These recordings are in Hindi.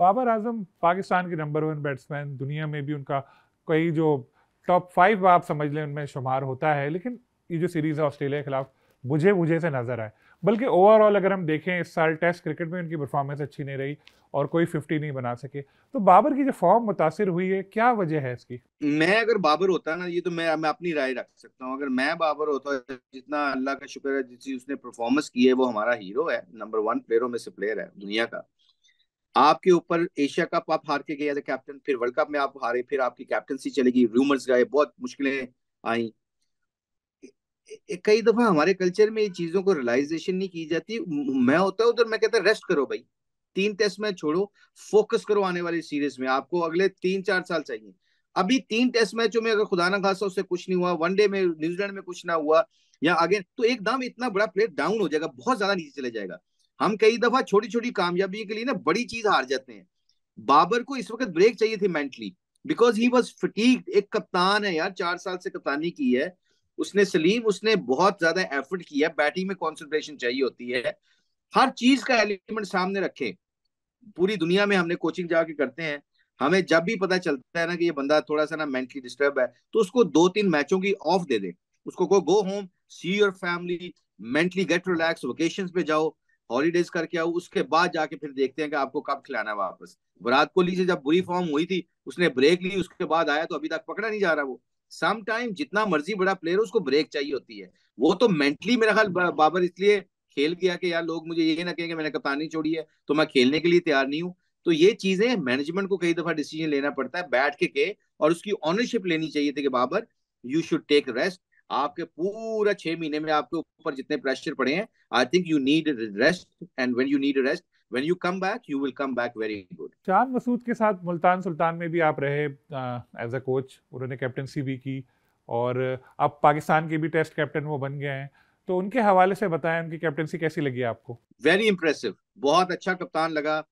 बाबर आजम पाकिस्तान के नंबर वन बैट्समैन दुनिया में भी उनका कई जो टॉप फाइव आप समझ लें उनमें शुमार होता है लेकिन ये जो सीरीज़ है ऑस्ट्रेलिया के खिलाफ मुझे मुझे से नज़र आए बल्कि ओवरऑल अगर हम देखें इस साल टेस्ट क्रिकेट में उनकी परफॉर्मेंस अच्छी नहीं रही और कोई फिफ्टी नहीं बना सके तो बाबर की जो फॉर्म मुतासर हुई है क्या वजह है इसकी मैं अगर बाबर होता ना ये तो मैं मैं अपनी राय रख सकता हूँ अगर मैं बाबर होता जितना अल्लाह का शुक्र है जिस उसने परफॉर्मेंस की है वो हमारा हीरो है नंबर वन प्लेयरों में से प्लेयर है दुनिया का आपके ऊपर एशिया कप आप हार के गए एज ए कैप्टन फिर वर्ल्ड कप में आप हारे फिर आपकी कैप्टनसी चलेगी रूमर्स गए बहुत मुश्किलें आई कई दफा हमारे कल्चर में ये चीजों को रियलाइजेशन नहीं की जाती मैं होता उधर तो मैं कहता रेस्ट करो भाई तीन टेस्ट मैच छोड़ो फोकस करो आने वाली सीरीज में आपको अगले तीन चार साल चाहिए अभी तीन टेस्ट मैचों में अगर खुदा ना खासा उससे कुछ नहीं हुआ वनडे में न्यूजीलैंड में कुछ ना हुआ या अगेन तो एक दाम इतना बड़ा प्लेयर डाउन हो जाएगा बहुत ज्यादा नीचे चले जाएगा हम कई दफा छोटी छोटी कामयाबी के लिए ना बड़ी चीज हार जाते हैं बाबर को इस वक्त ब्रेक चाहिए थी mentally because he was fatigue एक कप्तान है यार चार साल से कप्तानी की है उसने सलीम उसने बहुत ज्यादा एफर्ट किया बैटिंग में कॉन्सेंट्रेशन चाहिए होती है हर चीज का एलिमेंट सामने रखे पूरी दुनिया में हमने कोचिंग जाके करते हैं हमें जब भी पता चलता है ना कि ये बंदा थोड़ा सा ना मेंटली डिस्टर्ब है तो उसको दो तीन मैचों की ऑफ दे दे उसको go home see your family mentally get relax vacation पे जाओ हॉलीडेज करके आओ उसके बाद जाके फिर देखते हैं कि आपको कब खिलाना है वापस विराट कोहली से जब बुरी फॉर्म हुई थी उसने ब्रेक ली उसके बाद आया तो अभी तक पकड़ा नहीं जा रहा वो सम टाइम जितना मर्जी बड़ा प्लेयर उसको ब्रेक चाहिए होती है वो तो मेंटली मेरा ख्याल बाबर इसलिए खेल गया कि यार लोग मुझे ये ना कहेंगे मैंने कप्तानी छोड़ी है तो मैं खेलने के लिए तैयार नहीं हूँ तो ये चीजें मैनेजमेंट को कई दफा डिसीजन लेना पड़ता है बैठ के के और उसकी ऑनरशिप लेनी चाहिए थी कि Babar you should take rest आपके पूरा छह महीने में आपके ऊपर जितने प्रेशर पड़े हैं I think you need rest and when you need rest when you come back you will come back very good Chand Masood के साथ मुल्तान सुल्तान में भी आप रहे एज अ कोच उन्होंने कैप्टनसी भी की और अब पाकिस्तान के भी टेस्ट कैप्टन वो बन गए हैं तो उनके हवाले से बताएं उनकी कैप्टनसी कैसी लगी आपको वेरी इंप्रेसिव बहुत अच्छा कप्तान लगा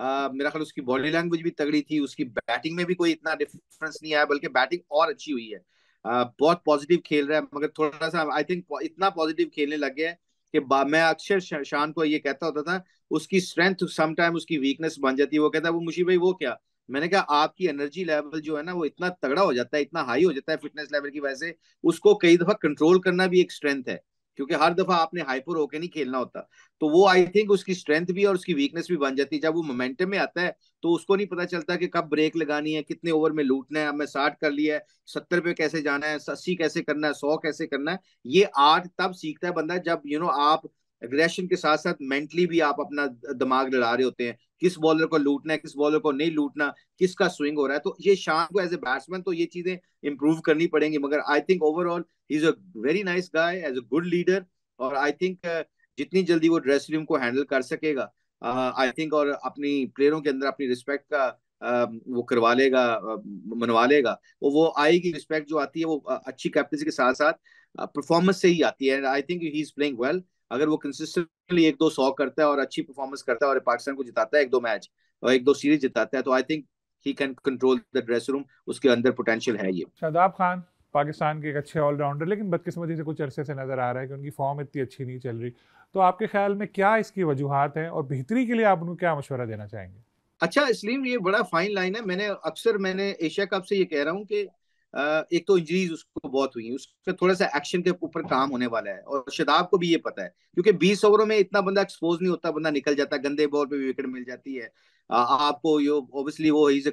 Uh, मेरा ख्याल उसकी बॉडी लैंग्वेज भी तगड़ी थी उसकी बैटिंग में भी कोई इतना डिफरेंस नहीं आया बल्कि बैटिंग और अच्छी हुई है बहुत पॉजिटिव खेल रहा है मगर थोड़ा सा आई थिंक इतना पॉजिटिव खेलने लग गया है कि मैं अक्षर शान को ये कहता होता था उसकी स्ट्रेंथ समटाइम उसकी वीकनेस बन जाती है वो कहता है वो मुशी भाई वो क्या मैंने कहा आपकी एनर्जी लेवल जो है ना वो इतना तगड़ा हो जाता है इतना हाई हो जाता है फिटनेस लेवल की वजह से उसको कई दफा कंट्रोल करना भी एक स्ट्रेंथ है क्योंकि हर दफा आपने हाइपर होके नहीं खेलना होता तो वो आई थिंक उसकी स्ट्रेंथ भी और उसकी वीकनेस भी बन जाती है जब वो मोमेंटम में आता है तो उसको नहीं पता चलता कि कब ब्रेक लगानी है कितने ओवर में लूटना है हमें साठ कर लिया है सत्तर पे कैसे जाना है अस्सी कैसे करना है सौ कैसे करना है ये आर्ट तब सीखता है बंदा जब यू you नो know, आप एग्रेशन के साथ साथ मेंटली भी आप अपना दिमाग लड़ा रहे होते हैं किस बॉलर को लूटना है किस बॉलर को नहीं लूटना किसका स्विंग हो रहा है तो ये शाम को एज ए बैट्समैन तो ये चीजें इंप्रूव करनी पड़ेंगी मगर I think overall is a very nice guy as a good leader और आई थिंक uh, जितनी जल्दी वो ड्रेसिंग रूम को हैंडल कर सकेगा आई uh, थिंक और अपनी प्लेयरों के अंदर अपनी रिस्पेक्ट का uh, वो करवा लेगा uh, मनवा लेगा वो वो आएगी रिस्पेक्ट जो आती है वो uh, अच्छी कैप्टनसी के साथ साथ परफॉर्मेंस uh, से ही आती है I think he is playing well अगर वो कंसिस्टेंटली एक दो सौ करता है और अच्छी परफॉर्मेंस करता है और पाकिस्तान को जिताता है एक दो मैच और एक दो सीरीज जिताता है तो I think he can control the dress room उसके अंदर पोटेंशियल है ये शादाब खान पाकिस्तान के एक अच्छे ऑलराउंडर लेकिन बदकिस्मती से कुछ अरसे से नज़र आ रहा है कि उनकी फॉर्म इतनी अच्छी नहीं चल रही तो आपके ख्याल में क्या इसकी वजूहत हैं और बेहतरी के लिए आप उनको क्या मशवरा देना चाहेंगे अच्छा इसलिए ये बड़ा फाइन लाइन है मैंने अक्सर मैंने एशिया कप से ये कह रहा हूँ कि एक तो इंजरीज उसको बहुत हुई उसमें थोड़ा सा एक्शन के ऊपर काम होने वाला है और शदाब को भी ये पता है क्योंकि बीस ओवरों में इतना बंदा एक्सपोज नहीं होता बंदा निकल जाता है गंदे बॉल पे भी विकेट मिल जाती है आपको यो ऑब्वियसली वो इज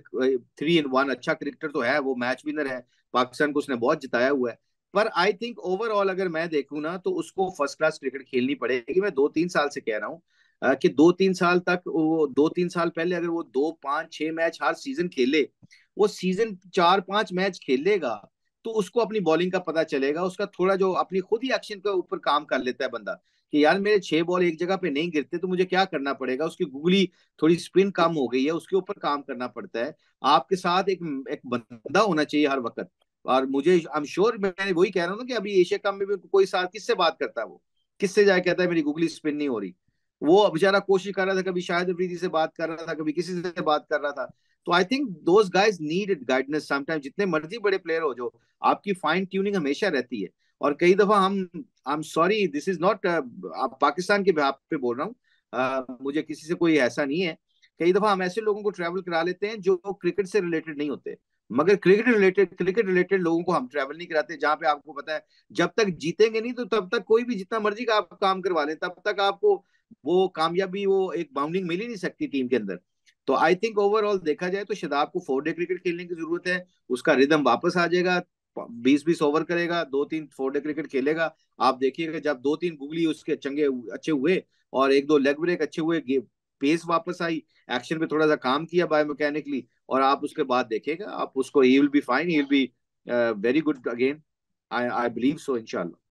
थ्री इन वन अच्छा क्रिकेटर तो है वो मैच विनर है पाकिस्तान को उसने बहुत जिताया हुआ है पर आई थिंक ओवरऑल अगर मैं देखूँ ना तो उसको फर्स्ट क्लास क्रिकेट खेलनी पड़ेगी मैं दो तीन साल से कह रहा हूँ कि दो तीन साल तक वो दो तीन साल पहले अगर वो दो पांच छह मैच हर सीजन खेले वो सीजन चार पांच मैच खेलेगा तो उसको अपनी बॉलिंग का पता चलेगा उसका थोड़ा जो अपनी खुद ही एक्शन के ऊपर काम कर लेता है बंदा कि यार मेरे छह बॉल एक जगह पे नहीं गिरते तो मुझे क्या करना पड़ेगा उसकी गुगली थोड़ी स्पिन कम हो गई है उसके ऊपर काम करना पड़ता है आपके साथ एक एक बंदा होना चाहिए हर वक्त और मुझे आई एम श्योर मैं वही कह रहा हूँ ना कि अभी एशिया कप में भी कोई साथ किससे बात करता है वो किससे जाए कहता है मेरी गुगली स्पिन नहीं हो रही वो बेचारा कोशिश कर रहा था कभी शायद अफरीदी से बात कर रहा था कभी किसी से बात कर रहा था तो I think those guys need guidance sometime जितने मर्जी बड़े प्लेयर हो जो आपकी फाइन ट्यूनिंग हमेशा रहती है और कई दफा हम I am sorry this is not आप पाकिस्तान के भाव पे बोल रहा हूँ uh, मुझे किसी से कोई ऐसा नहीं है कई दफा हम ऐसे लोगों को ट्रैवल करा लेते हैं जो क्रिकेट से रिलेटेड नहीं होते मगर क्रिकेट रिलेटेड क्रिकेट रिलेटेड लोगों को हम ट्रैवल नहीं कराते जहाँ पे आपको पता है जब तक जीतेंगे नहीं तो तब तक कोई भी जितना मर्जी का आप काम करवा लें तब तक आपको वो कामयाबी वो एक बाउंडिंग मिल ही नहीं सकती टीम के अंदर तो आई थिंक ओवरऑल देखा जाए तो शदाब को फोर डे क्रिकेट खेलने की जरूरत है उसका रिदम वापस आ जाएगा बीस बीस ओवर करेगा दो तीन फोर डे क्रिकेट खेलेगा आप देखिएगा जब दो तीन गुगली उसके चंगे अच्छे हुए और एक दो लेग ब्रेक अच्छे हुए पेस वापस आई एक्शन पे थोड़ा सा काम किया मैकेनिकली और आप उसके बाद देखेगा आप उसको he will be fine he will be very good again I I believe so इंशाल्लाह